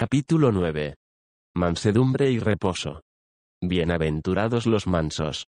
Capítulo 9. Mansedumbre y reposo. Bienaventurados los mansos.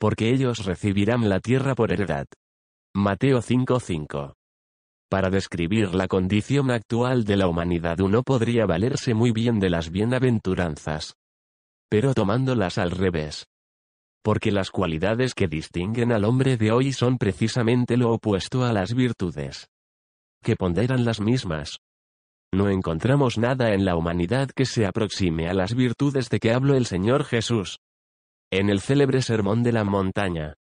Porque ellos recibirán la tierra por heredad. Mateo 5:5. Para describir la condición actual de la humanidad uno podría valerse muy bien de las bienaventuranzas. Pero tomándolas al revés. Porque las cualidades que distinguen al hombre de hoy son precisamente lo opuesto a las virtudes. Que ponderan las mismas no encontramos nada en la humanidad que se aproxime a las virtudes de que habló el Señor Jesús. En el célebre Sermón de la Montaña.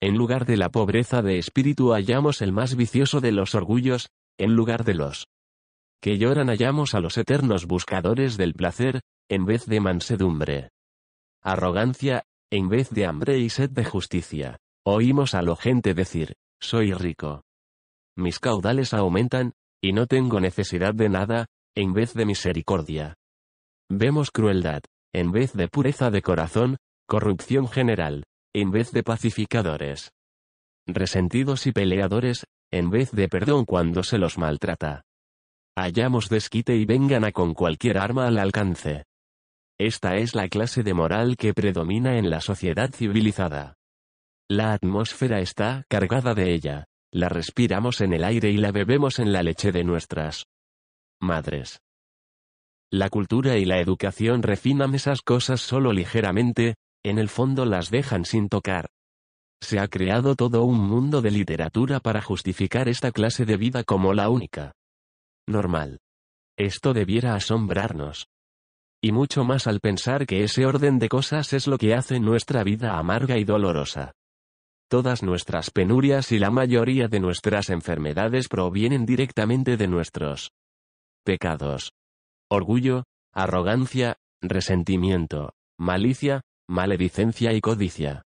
En lugar de la pobreza de espíritu hallamos el más vicioso de los orgullos, en lugar de los que lloran hallamos a los eternos buscadores del placer, en vez de mansedumbre. Arrogancia, en vez de hambre y sed de justicia. Oímos a la gente decir, soy rico. Mis caudales aumentan, y no tengo necesidad de nada, en vez de misericordia. Vemos crueldad, en vez de pureza de corazón, corrupción general, en vez de pacificadores. Resentidos y peleadores, en vez de perdón cuando se los maltrata. Hallamos desquite y vengan a con cualquier arma al alcance. Esta es la clase de moral que predomina en la sociedad civilizada. La atmósfera está cargada de ella, la respiramos en el aire y la bebemos en la leche de nuestras madres. La cultura y la educación refinan esas cosas solo ligeramente, en el fondo las dejan sin tocar. Se ha creado todo un mundo de literatura para justificar esta clase de vida como la única. Normal. Esto debiera asombrarnos. Y mucho más al pensar que ese orden de cosas es lo que hace nuestra vida amarga y dolorosa. Todas nuestras penurias y la mayoría de nuestras enfermedades provienen directamente de nuestros pecados. Orgullo, arrogancia, resentimiento, malicia, maledicencia y codicia.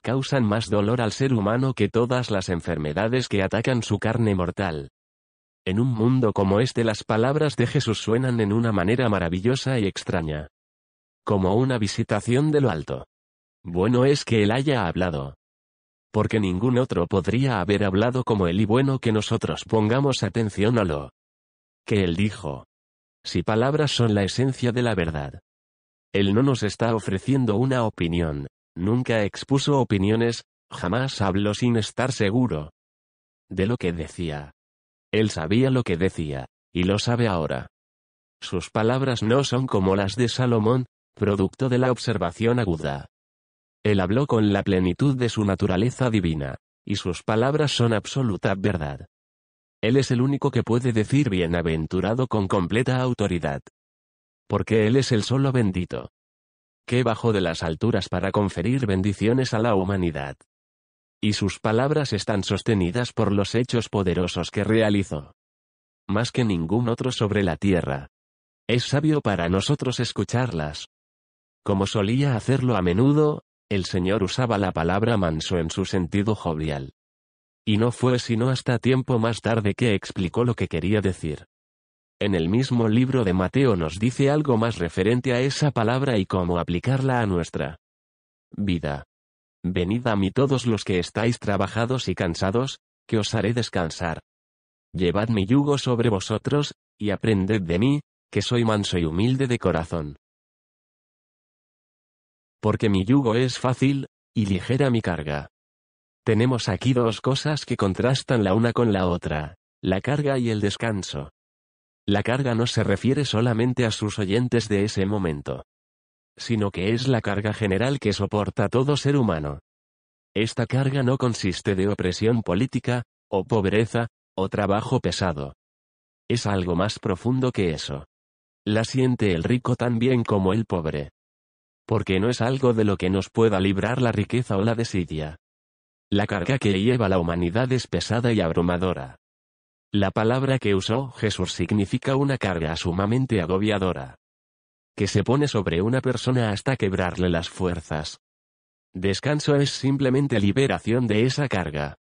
Causan más dolor al ser humano que todas las enfermedades que atacan su carne mortal. En un mundo como este las palabras de Jesús suenan en una manera maravillosa y extraña. Como una visitación de lo alto. Bueno es que Él haya hablado porque ningún otro podría haber hablado como él y bueno que nosotros pongamos atención a lo que él dijo. Si palabras son la esencia de la verdad. Él no nos está ofreciendo una opinión, nunca expuso opiniones, jamás habló sin estar seguro de lo que decía. Él sabía lo que decía, y lo sabe ahora. Sus palabras no son como las de Salomón, producto de la observación aguda. Él habló con la plenitud de su naturaleza divina, y sus palabras son absoluta verdad. Él es el único que puede decir bienaventurado con completa autoridad. Porque Él es el solo bendito. Que bajó de las alturas para conferir bendiciones a la humanidad. Y sus palabras están sostenidas por los hechos poderosos que realizó. Más que ningún otro sobre la tierra. Es sabio para nosotros escucharlas. Como solía hacerlo a menudo, el Señor usaba la palabra manso en su sentido jovial. Y no fue sino hasta tiempo más tarde que explicó lo que quería decir. En el mismo libro de Mateo nos dice algo más referente a esa palabra y cómo aplicarla a nuestra vida. Venid a mí todos los que estáis trabajados y cansados, que os haré descansar. Llevad mi yugo sobre vosotros, y aprended de mí, que soy manso y humilde de corazón porque mi yugo es fácil, y ligera mi carga. Tenemos aquí dos cosas que contrastan la una con la otra, la carga y el descanso. La carga no se refiere solamente a sus oyentes de ese momento, sino que es la carga general que soporta todo ser humano. Esta carga no consiste de opresión política, o pobreza, o trabajo pesado. Es algo más profundo que eso. La siente el rico tan bien como el pobre porque no es algo de lo que nos pueda librar la riqueza o la desidia. La carga que lleva la humanidad es pesada y abrumadora. La palabra que usó Jesús significa una carga sumamente agobiadora. Que se pone sobre una persona hasta quebrarle las fuerzas. Descanso es simplemente liberación de esa carga.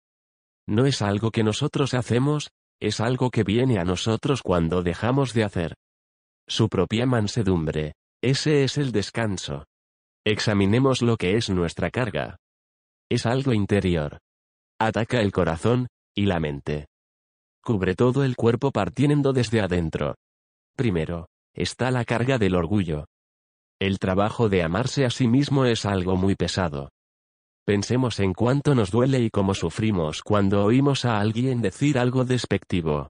No es algo que nosotros hacemos, es algo que viene a nosotros cuando dejamos de hacer. Su propia mansedumbre. Ese es el descanso. Examinemos lo que es nuestra carga. Es algo interior. Ataca el corazón, y la mente. Cubre todo el cuerpo partiendo desde adentro. Primero, está la carga del orgullo. El trabajo de amarse a sí mismo es algo muy pesado. Pensemos en cuánto nos duele y cómo sufrimos cuando oímos a alguien decir algo despectivo.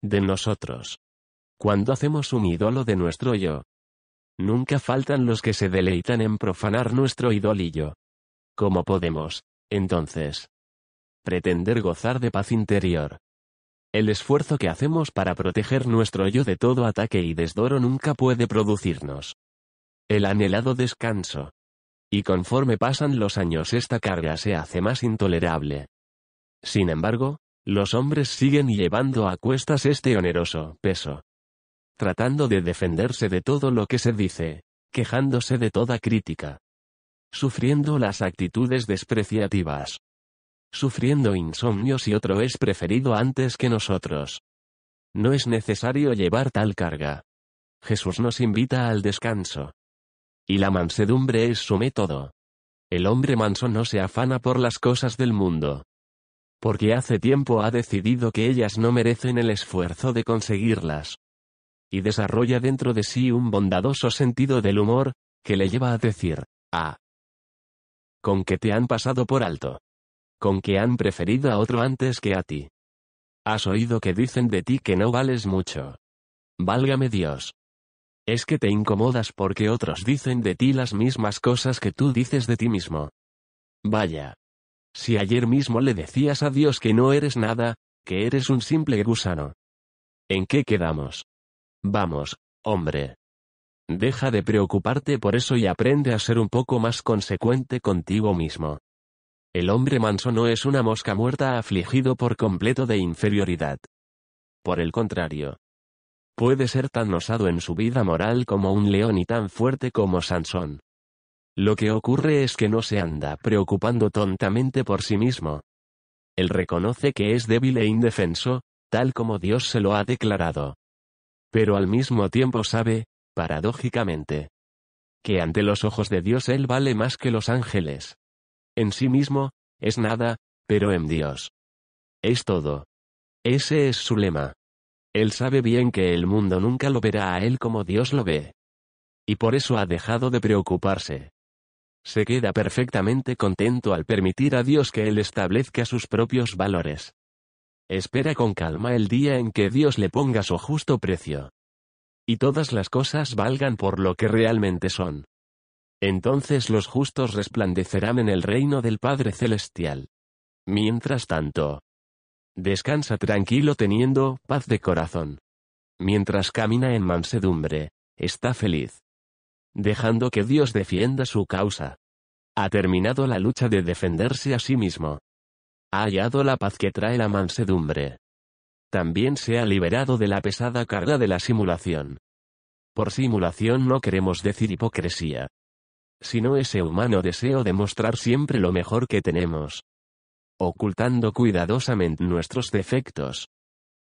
De nosotros. Cuando hacemos un ídolo de nuestro yo, Nunca faltan los que se deleitan en profanar nuestro idolillo. ¿Cómo podemos, entonces, pretender gozar de paz interior? El esfuerzo que hacemos para proteger nuestro yo de todo ataque y desdoro nunca puede producirnos el anhelado descanso. Y conforme pasan los años esta carga se hace más intolerable. Sin embargo, los hombres siguen llevando a cuestas este oneroso peso tratando de defenderse de todo lo que se dice, quejándose de toda crítica, sufriendo las actitudes despreciativas, sufriendo insomnios y otro es preferido antes que nosotros. No es necesario llevar tal carga. Jesús nos invita al descanso. Y la mansedumbre es su método. El hombre manso no se afana por las cosas del mundo. Porque hace tiempo ha decidido que ellas no merecen el esfuerzo de conseguirlas y desarrolla dentro de sí un bondadoso sentido del humor, que le lleva a decir, ah. Con que te han pasado por alto. Con que han preferido a otro antes que a ti. Has oído que dicen de ti que no vales mucho. Válgame Dios. Es que te incomodas porque otros dicen de ti las mismas cosas que tú dices de ti mismo. Vaya. Si ayer mismo le decías a Dios que no eres nada, que eres un simple gusano. ¿En qué quedamos? Vamos, hombre. Deja de preocuparte por eso y aprende a ser un poco más consecuente contigo mismo. El hombre manso no es una mosca muerta afligido por completo de inferioridad. Por el contrario. Puede ser tan osado en su vida moral como un león y tan fuerte como Sansón. Lo que ocurre es que no se anda preocupando tontamente por sí mismo. Él reconoce que es débil e indefenso, tal como Dios se lo ha declarado pero al mismo tiempo sabe, paradójicamente, que ante los ojos de Dios Él vale más que los ángeles. En sí mismo, es nada, pero en Dios. Es todo. Ese es su lema. Él sabe bien que el mundo nunca lo verá a Él como Dios lo ve. Y por eso ha dejado de preocuparse. Se queda perfectamente contento al permitir a Dios que Él establezca sus propios valores. Espera con calma el día en que Dios le ponga su justo precio. Y todas las cosas valgan por lo que realmente son. Entonces los justos resplandecerán en el reino del Padre Celestial. Mientras tanto, descansa tranquilo teniendo paz de corazón. Mientras camina en mansedumbre, está feliz. Dejando que Dios defienda su causa. Ha terminado la lucha de defenderse a sí mismo ha hallado la paz que trae la mansedumbre. También se ha liberado de la pesada carga de la simulación. Por simulación no queremos decir hipocresía, sino ese humano deseo de mostrar siempre lo mejor que tenemos, ocultando cuidadosamente nuestros defectos.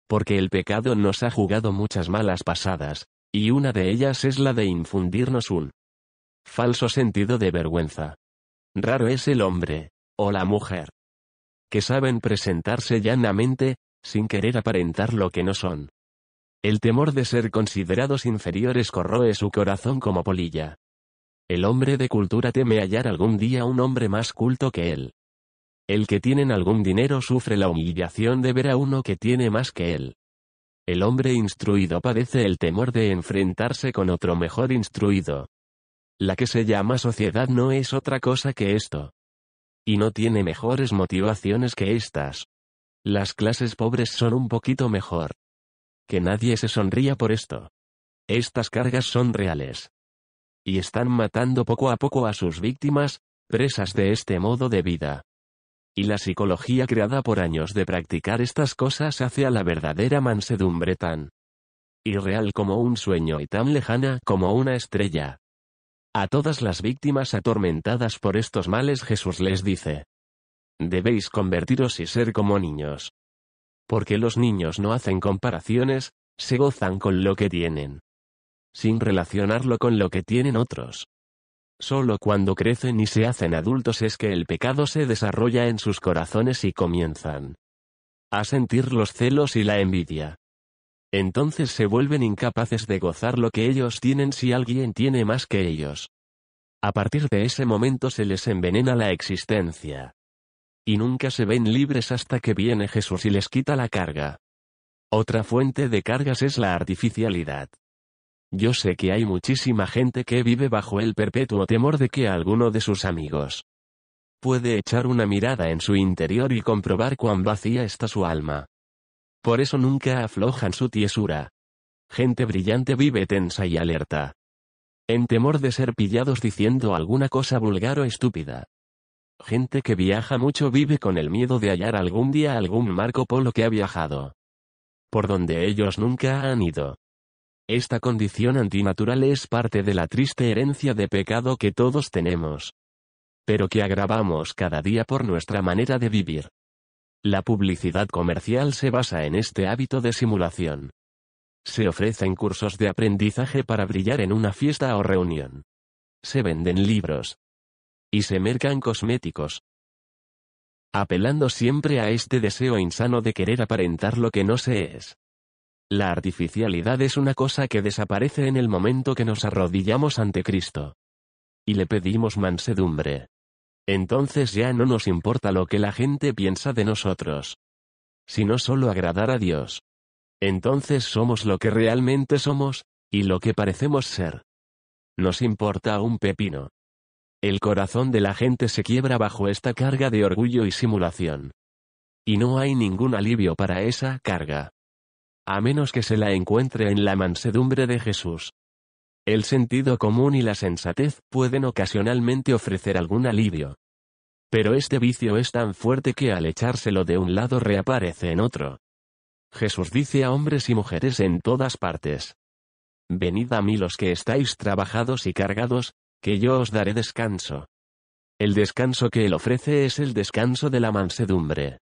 Porque el pecado nos ha jugado muchas malas pasadas, y una de ellas es la de infundirnos un falso sentido de vergüenza. Raro es el hombre, o la mujer, que saben presentarse llanamente, sin querer aparentar lo que no son. El temor de ser considerados inferiores corroe su corazón como polilla. El hombre de cultura teme hallar algún día un hombre más culto que él. El que tienen algún dinero sufre la humillación de ver a uno que tiene más que él. El hombre instruido padece el temor de enfrentarse con otro mejor instruido. La que se llama sociedad no es otra cosa que esto. Y no tiene mejores motivaciones que estas. Las clases pobres son un poquito mejor. Que nadie se sonría por esto. Estas cargas son reales. Y están matando poco a poco a sus víctimas, presas de este modo de vida. Y la psicología creada por años de practicar estas cosas hace a la verdadera mansedumbre tan irreal como un sueño y tan lejana como una estrella. A todas las víctimas atormentadas por estos males Jesús les dice, debéis convertiros y ser como niños. Porque los niños no hacen comparaciones, se gozan con lo que tienen. Sin relacionarlo con lo que tienen otros. Solo cuando crecen y se hacen adultos es que el pecado se desarrolla en sus corazones y comienzan a sentir los celos y la envidia. Entonces se vuelven incapaces de gozar lo que ellos tienen si alguien tiene más que ellos. A partir de ese momento se les envenena la existencia. Y nunca se ven libres hasta que viene Jesús y les quita la carga. Otra fuente de cargas es la artificialidad. Yo sé que hay muchísima gente que vive bajo el perpetuo temor de que alguno de sus amigos puede echar una mirada en su interior y comprobar cuán vacía está su alma. Por eso nunca aflojan su tiesura. Gente brillante vive tensa y alerta. En temor de ser pillados diciendo alguna cosa vulgar o estúpida. Gente que viaja mucho vive con el miedo de hallar algún día algún Marco Polo que ha viajado. Por donde ellos nunca han ido. Esta condición antinatural es parte de la triste herencia de pecado que todos tenemos. Pero que agravamos cada día por nuestra manera de vivir. La publicidad comercial se basa en este hábito de simulación. Se ofrecen cursos de aprendizaje para brillar en una fiesta o reunión. Se venden libros. Y se mercan cosméticos. Apelando siempre a este deseo insano de querer aparentar lo que no se es. La artificialidad es una cosa que desaparece en el momento que nos arrodillamos ante Cristo. Y le pedimos mansedumbre. Entonces ya no nos importa lo que la gente piensa de nosotros. Sino solo agradar a Dios. Entonces somos lo que realmente somos, y lo que parecemos ser. Nos importa un pepino. El corazón de la gente se quiebra bajo esta carga de orgullo y simulación. Y no hay ningún alivio para esa carga. A menos que se la encuentre en la mansedumbre de Jesús. El sentido común y la sensatez pueden ocasionalmente ofrecer algún alivio. Pero este vicio es tan fuerte que al echárselo de un lado reaparece en otro. Jesús dice a hombres y mujeres en todas partes. Venid a mí los que estáis trabajados y cargados, que yo os daré descanso. El descanso que Él ofrece es el descanso de la mansedumbre.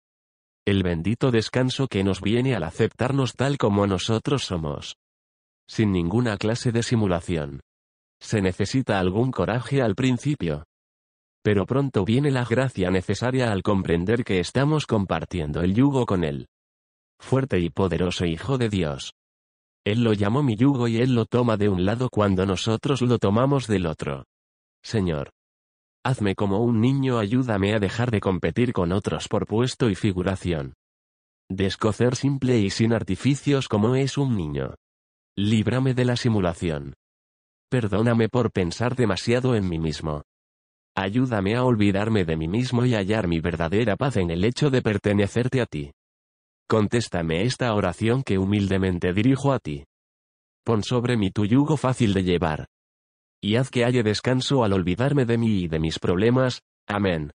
El bendito descanso que nos viene al aceptarnos tal como nosotros somos sin ninguna clase de simulación. Se necesita algún coraje al principio. Pero pronto viene la gracia necesaria al comprender que estamos compartiendo el yugo con Él. Fuerte y poderoso Hijo de Dios. Él lo llamó mi yugo y Él lo toma de un lado cuando nosotros lo tomamos del otro. Señor. Hazme como un niño, ayúdame a dejar de competir con otros por puesto y figuración. Descocer simple y sin artificios como es un niño. Líbrame de la simulación. Perdóname por pensar demasiado en mí mismo. Ayúdame a olvidarme de mí mismo y hallar mi verdadera paz en el hecho de pertenecerte a ti. Contéstame esta oración que humildemente dirijo a ti. Pon sobre mí tu yugo fácil de llevar. Y haz que haya descanso al olvidarme de mí y de mis problemas. Amén.